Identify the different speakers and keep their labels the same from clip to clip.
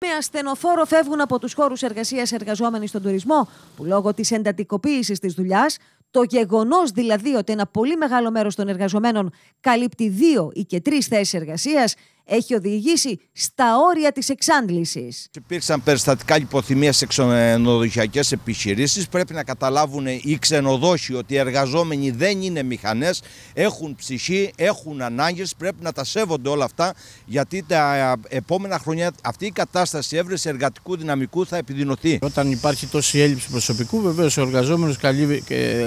Speaker 1: Με ασθενοφόρο φεύγουν από τους χώρους εργασίας εργαζόμενοι στον τουρισμό, που λόγω της εντατικοποίησης της δουλειάς, το γεγονός δηλαδή ότι ένα πολύ μεγάλο μέρος των εργαζομένων καλύπτει δύο ή και τρεις θέσεις εργασίας, έχει οδηγήσει στα όρια της εξάντλησης.
Speaker 2: Υπήρξαν περιστατικά υποθυμία σε ξενοδοχειακές επιχειρήσεις. Πρέπει να καταλάβουν οι ξενοδόχοι ότι οι εργαζόμενοι δεν είναι μηχανές, έχουν ψυχή, έχουν ανάγκες, πρέπει να τα σέβονται όλα αυτά γιατί τα επόμενα χρόνια αυτή η κατάσταση έβρεση εργατικού δυναμικού θα επιδεινωθεί. Όταν υπάρχει τόση έλλειψη προσωπικού βεβαίως ο εργαζόμενος
Speaker 3: καλύβει, ε,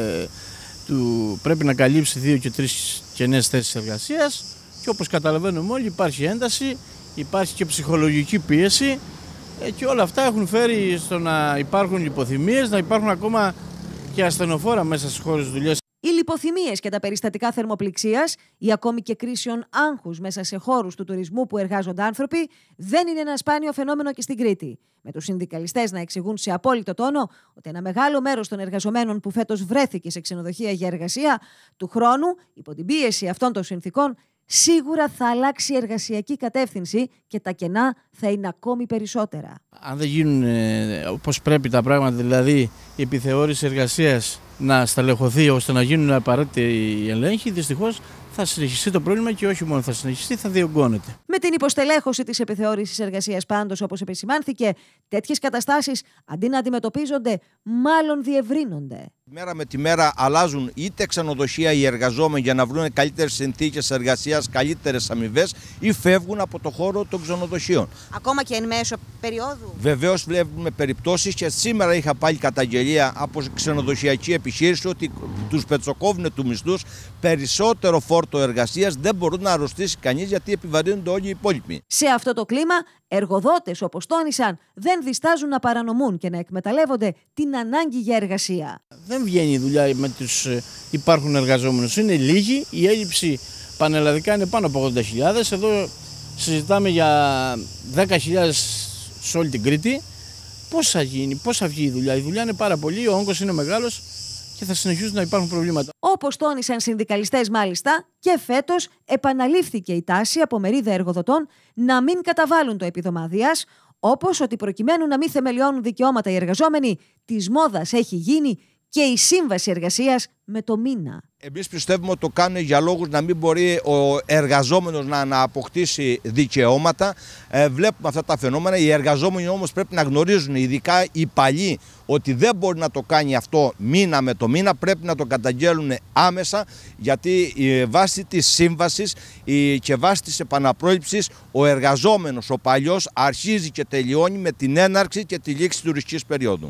Speaker 3: πρέπει να καλύψει δύο και τρεις κενές θέσεις εργασίας και όπως καταλαβαίνουμε όλοι υπάρχει ένταση, υπάρχει και ψυχολογική πίεση ε, και όλα αυτά έχουν φέρει στο να υπάρχουν λιποθυμίες, να υπάρχουν ακόμα και ασθενοφόρα μέσα στις χώρες δουλειάς.
Speaker 1: Οι λιποθυμίες και τα περιστατικά θερμοπληξίας ή ακόμη και κρίσεων άγχου μέσα σε χώρους του τουρισμού που εργάζονται άνθρωποι δεν είναι ένα σπάνιο φαινόμενο και στην Κρήτη. Με τους συνδικαλιστές να εξηγούν σε απόλυτο τόνο ότι ένα μεγάλο μέρος των εργαζομένων που φέτος βρέθηκε σε ξενοδοχεία για εργασία του χρόνου, υπό την πίεση αυτών των συνθήκων, σίγουρα θα αλλάξει η εργασιακή κατεύθυνση και τα κενά θα είναι ακόμη περισσότερα.
Speaker 3: Αν δεν γίνουν ε, όπως πρέπει τα πράγματα, δηλαδή η επιθεώρηση εργασίας να σταλεχωθεί ώστε να γίνουν απαραίτητοι οι ελέγχοι, δυστυχώς θα συνεχιστεί το πρόβλημα και όχι μόνο θα συνεχιστεί, θα διωγγώνεται.
Speaker 1: Με την υποστελέχωση της επιθεώρησης εργασίας, πάντως, όπως επισημάνθηκε, τέτοιες καταστάσεις αντί να αντιμετωπίζονται, μάλλον διευρύνονται.
Speaker 2: Μέρα με τη μέρα αλλάζουν είτε ξενοδοχεία οι εργαζόμενοι για να βρουν καλύτερες συνθήκες εργασίας, καλύτερες αμοιβές ή φεύγουν από το χώρο των ξενοδοχείων.
Speaker 1: Ακόμα και εν μέσω περίοδου.
Speaker 2: Βεβαίως βλέπουμε περιπτώσεις και σήμερα είχα πάλι καταγγελία από ξενοδοχειακή επιχείρηση ότι τους πετσοκόβουν του μισθούς περισσότερο φόρτο το εργασίας δεν μπορούν να αρρωστήσει κανείς γιατί επιβαρύνονται όλοι οι υπόλοιποι.
Speaker 1: Σε αυτό το κλίμα, εργοδότες όπως τόνισαν δεν διστάζουν να παρανομούν και να εκμεταλλεύονται την ανάγκη για εργασία.
Speaker 3: Δεν βγαίνει η δουλειά με τους ε, υπάρχουν εργαζόμενους. Είναι λίγοι. Η έλλειψη πανελλαδικά είναι πάνω από 80.000. Εδώ συζητάμε για 10.000 σε όλη την Κρήτη. Πώ θα γίνει, πώ θα βγει η δουλειά. Η δουλειά είναι πάρα πολύ, ο όγκος είναι μεγάλος και θα συνεχίσουν να υπάρχουν προβλήματα.
Speaker 1: Όπως τόνισαν συνδικαλιστές μάλιστα, και φέτος επαναλήφθηκε η τάση από μερίδα εργοδοτών να μην καταβάλουν το επιδομαδία, όπως ότι προκειμένου να μην θεμελιώνουν δικαιώματα οι εργαζόμενοι, της μόδας έχει γίνει και η σύμβαση εργασίας με το μήνα.
Speaker 2: Εμείς πιστεύουμε ότι το κάνουν για λόγους να μην μπορεί ο εργαζόμενος να, να αποκτήσει δικαιώματα. Ε, βλέπουμε αυτά τα φαινόμενα. Οι εργαζόμενοι όμως πρέπει να γνωρίζουν, ειδικά οι παλιοί, ότι δεν μπορεί να το κάνει αυτό μήνα με το μήνα. Πρέπει να το καταγγέλουν άμεσα γιατί ε, βάσει της σύμβασης και βάσει της επαναπρόληψης ο εργαζόμενος, ο παλιός, αρχίζει και τελειώνει με την έναρξη και τη λήξη τουριστική περίοδου.